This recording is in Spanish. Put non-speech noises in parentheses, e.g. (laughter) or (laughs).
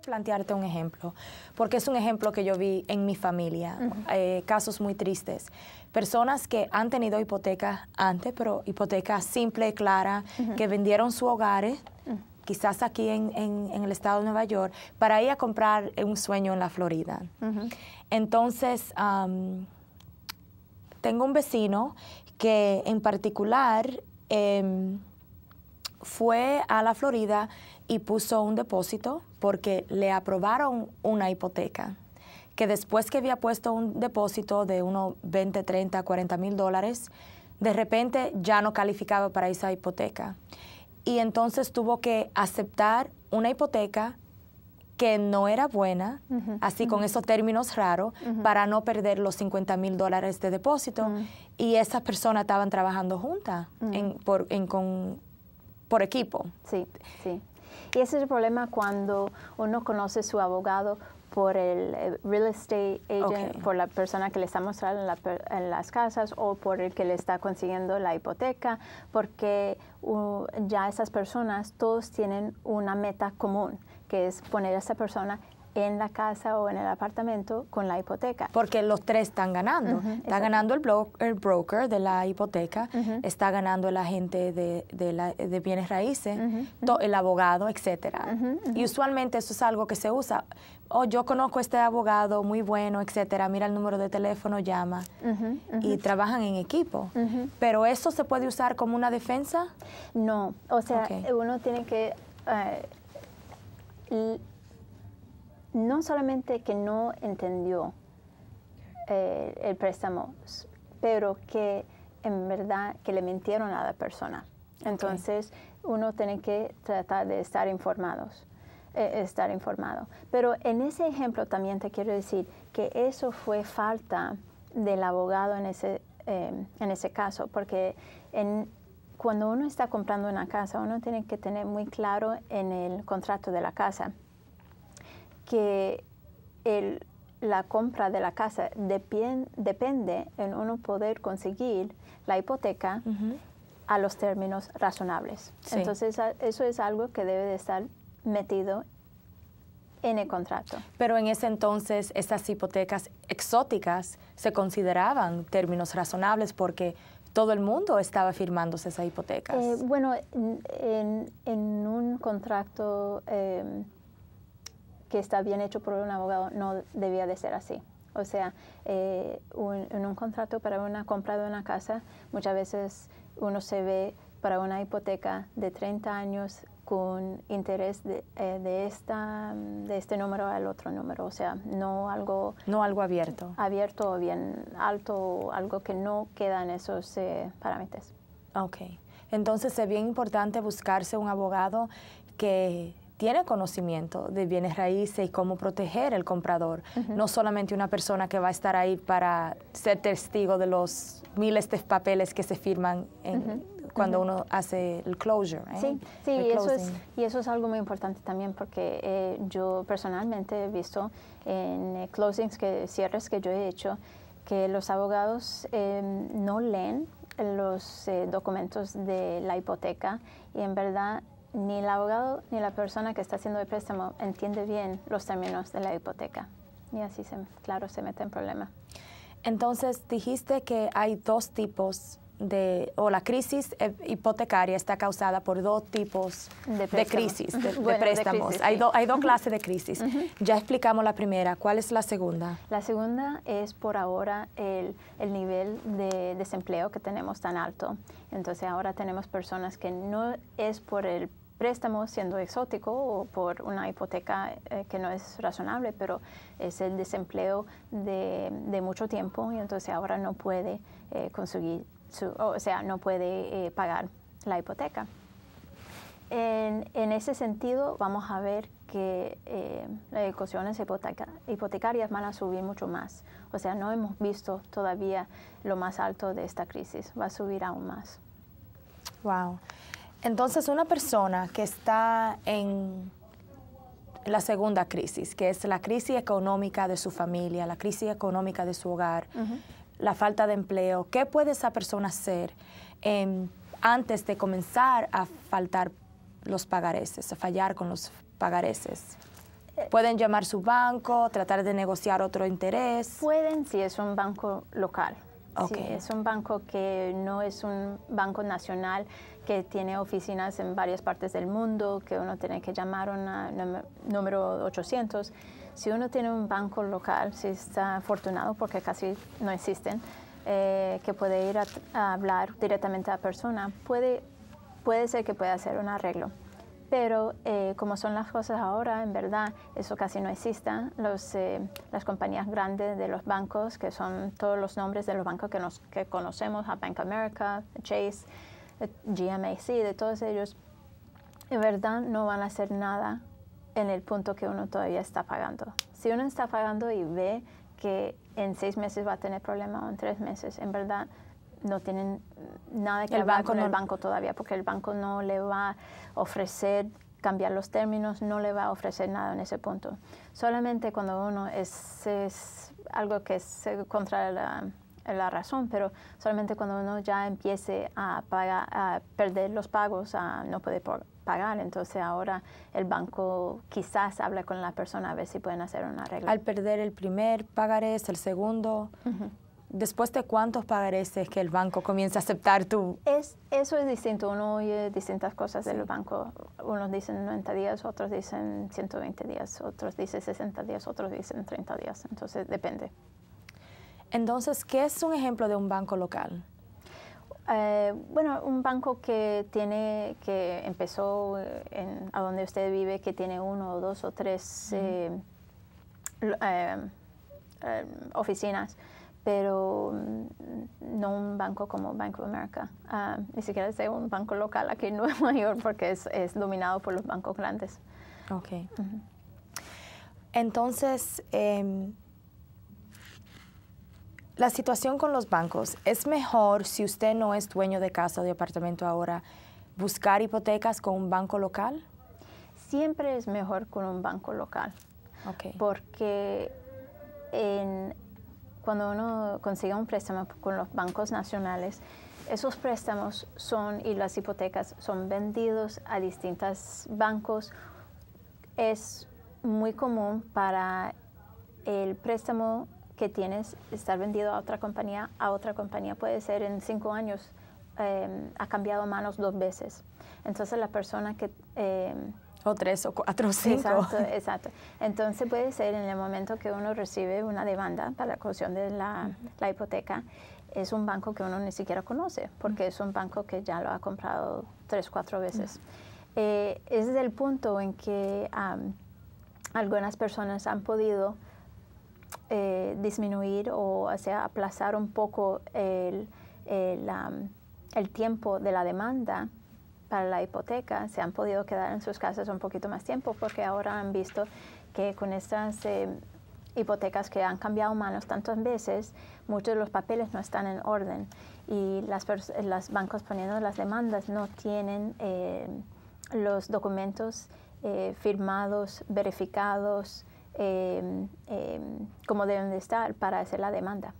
plantearte un ejemplo, porque es un ejemplo que yo vi en mi familia, eh, casos muy tristes. Personas que han tenido hipotecas antes, pero hipoteca simple, clara, que vendieron su hogares, eh, quizás aquí en, el estado de Nueva York, para ir a comprar un sueño en la Florida. Entonces, tengo un vecino que en particular... Em, fue a la Florida y puso un depósito porque le aprobaron una hipoteca que después que había puesto un depósito de unos 20, 30, 40 mil dólares, de repente ya no calificaba para esa hipoteca. Y entonces tuvo que aceptar una hipoteca que no era buena, así con esos términos raros, para no perder los 50 mil dólares de depósito. Y esas personas estaban trabajando juntas por equipo. Sí, sí. Y ese es el problema cuando uno conoce a su abogado por el eh, real estate agent, por la persona que le está mostrando en, las casas o por el que le está consiguiendo la hipoteca, porque ya esas personas todos tienen una meta común, que es poner a esa persona en la casa o en el apartamento con la hipoteca. Porque los tres están ganando. está ganando el, broker de la hipoteca, está ganando el agente de, bienes raíces, el abogado, etcétera. Y usualmente eso es algo que se usa. Oh, yo conozco a este abogado muy bueno, etcétera. Mira el número de teléfono, llama. Y trabajan en equipo. Pero eso se puede usar como una defensa? No. O sea, uno tiene que eh, no solamente que no entendió eh, el préstamo, pero que en verdad que le mintieron a la persona. Entonces, uno tiene que tratar de estar informados, eh, estar informado. Pero en ese ejemplo también te quiero decir que eso fue falta del abogado en ese, em, en ese caso, porque cuando uno está comprando una casa, uno tiene que tener muy claro en el contrato de la casa que el, la compra de la casa depende en uno poder conseguir la hipoteca a los términos razonables. Entonces, eso es algo que debe de estar metido en el contrato. Pero en ese entonces, esas hipotecas exóticas se consideraban términos razonables porque todo el mundo estaba firmándose esas hipotecas. Eh, bueno, en, en, un contrato... Em, que está bien hecho por un abogado no debía de ser así. O sea, eh, en un contrato para una compra de una casa, muchas veces uno se ve para una hipoteca de 30 años con interés de, eh, de, esta, de este número al otro número. O sea, no algo... No algo abierto. Abierto o bien alto, algo que no queda en esos eh, parámetros. Ok. Entonces es bien importante buscarse un abogado que tiene conocimiento de bienes raíces y cómo proteger el comprador. No solamente una persona que va a estar ahí para ser testigo de los miles de papeles que se firman en, cuando uno hace el closure. ¿eh? Sí, sí eso es, y eso es algo muy importante también porque eh, yo personalmente he visto en eh, closings, que, cierres que yo he hecho, que los abogados em, no leen los eh, documentos de la hipoteca y en verdad ni el abogado ni la persona que está haciendo el préstamo entiende bien los términos de la hipoteca. Y así, claro, se mete en problema. Entonces, dijiste que hay dos tipos de, o la crisis eh, hipotecaria está causada por dos tipos de, crisis, de, (laughs) préstamos. hay, dos clases de crisis. Ya explicamos la primera. ¿Cuál es la segunda? La segunda es por ahora el, el, nivel de desempleo que tenemos tan alto. Entonces ahora tenemos personas que no es por el préstamo siendo exótico o por una hipoteca eh, que no es razonable, pero es el desempleo de, mucho tiempo y entonces ahora no puede eh, conseguir, o sea, no puede eh, pagar la hipoteca. En, ese sentido, vamos a ver que las ecuaciones hipoteca, hipotecarias van a subir mucho más. O sea, no hemos visto todavía lo más alto de esta crisis, va a subir aún más. Wow. Entonces, una persona que está en la segunda crisis, que es la crisis económica de su familia, la crisis económica de su hogar, la falta de empleo, ¿qué puede esa persona hacer em, antes de comenzar a faltar los pagareses, a fallar con los pagareses? Eh, Pueden llamar su banco, tratar de negociar otro interés. Pueden si es un banco local. Sí, es un banco que no es un banco nacional que tiene oficinas en varias partes del mundo, que uno tiene que llamar un número 800. Si uno tiene un banco local, si está afortunado, porque casi no existen, eh, que puede ir a, hablar directamente a la persona, puede, puede ser que pueda hacer un arreglo. Pero eh, como son las cosas ahora, en verdad, eso casi no exista. Los, eh, las compañías grandes de los bancos, que son todos los nombres de los bancos que, nos, conocemos, a Bank America, Chase, eh, GMAC, de todos ellos, en verdad no van a hacer nada en el punto que uno todavía está pagando. Si uno está pagando y ve que en seis meses va a tener problemas o en tres meses, en verdad no tienen nada que ver con el banco todavía, porque el banco no le va a ofrecer cambiar los términos, no le va a ofrecer nada en ese punto. Solamente cuando uno es, es algo que es eh, contra la, razón, pero solamente cuando uno ya empiece a, a perder los pagos, a no puede pagar, entonces ahora el banco quizás habla con la persona a ver si pueden hacer una regla. Al perder el primer es el segundo, ¿Después de cuántos pagarés es que el banco comienza a aceptar tu...? Es, eso es distinto. Uno oye distintas cosas del banco. Unos dicen 90 días, otros dicen 120 días, otros dicen 60 días, otros dicen 30 días. Entonces, depende. Entonces, ¿qué es un ejemplo de un banco local? Eh, bueno, un banco que tiene, que empezó eh, a donde usted vive, que tiene uno, dos o tres eh, oficinas pero mm, no un banco como Bank of America, ah, ni siquiera es un banco local aquí en Nueva (laughs) York porque es, es dominado por los bancos grandes. Ok. Entonces, em, la situación con los bancos, ¿es mejor si usted no es dueño de casa o de apartamento ahora buscar hipotecas con un banco local? Siempre es mejor con un banco local. Porque en cuando uno consigue un préstamo con los bancos nacionales, esos préstamos son y las hipotecas son vendidos a distintos bancos. Es muy común para el préstamo que tienes estar vendido a otra compañía, a otra compañía puede ser en cinco años, eh, ha cambiado manos dos veces. Entonces la persona que eh, o tres, o cuatro, o cinco. Exacto, (laughs) exacto. Entonces puede ser en el momento que uno recibe una demanda para la cocción de la, hipoteca, es un banco que uno ni siquiera conoce, porque es un banco que ya lo ha comprado tres, cuatro veces. Eh, es el punto en que algunas personas han podido eh, disminuir o, sea, aplazar un poco el, el tiempo de la demanda para la hipoteca se han podido quedar en sus casas un poquito más tiempo porque ahora han visto que con estas eh, hipotecas que han cambiado manos tantas veces, muchos de los papeles no están en orden y las, las bancos poniendo las demandas no tienen eh, los documentos eh, firmados, verificados, como deben de estar para hacer la demanda.